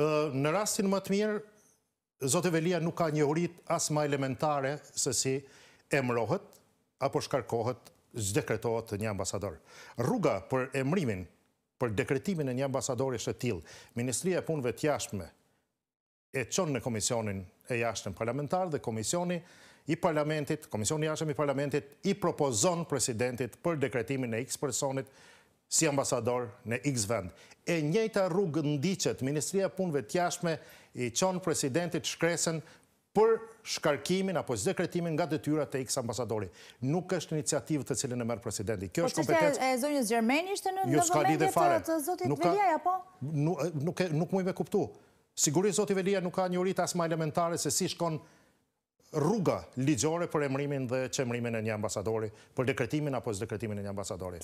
Në rastin më të mirë, zote Velia nuk ka një urit asë ma elementare se si emrohet, apo shkarkohet, zdekretohet një ambasador. Rruga për emrimin, për dekretimin e një ambasador ishte tilë. Ministria e punëve të jashtme e qënë në komisionin e jashtën parlamentar dhe komisioni i parlamentit, komisioni jashtëm i parlamentit, i propozon presidentit për dekretimin e x personit si ambasador në X vend. E njëta rrugë ndiqet, Ministria Punve Tjashme i qonë presidentit shkresen për shkarkimin apo zekretimin nga detyra të X ambasadori. Nuk është iniciativë të cilin e mërë presidenti. Kjo po është kompetencë... Po që e zonjës Gjermeni ishte në jo, vëmendje të zotit Veljaja, apo? Nuk mujme kuptu. Sigurisht zotit Veljaja nuk ka një rritë asma elementare se si shkon rruga ligjore për emrimin dhe qemrimin e një ambasadori, për dekretimin apo zekretimin e një ambasadori.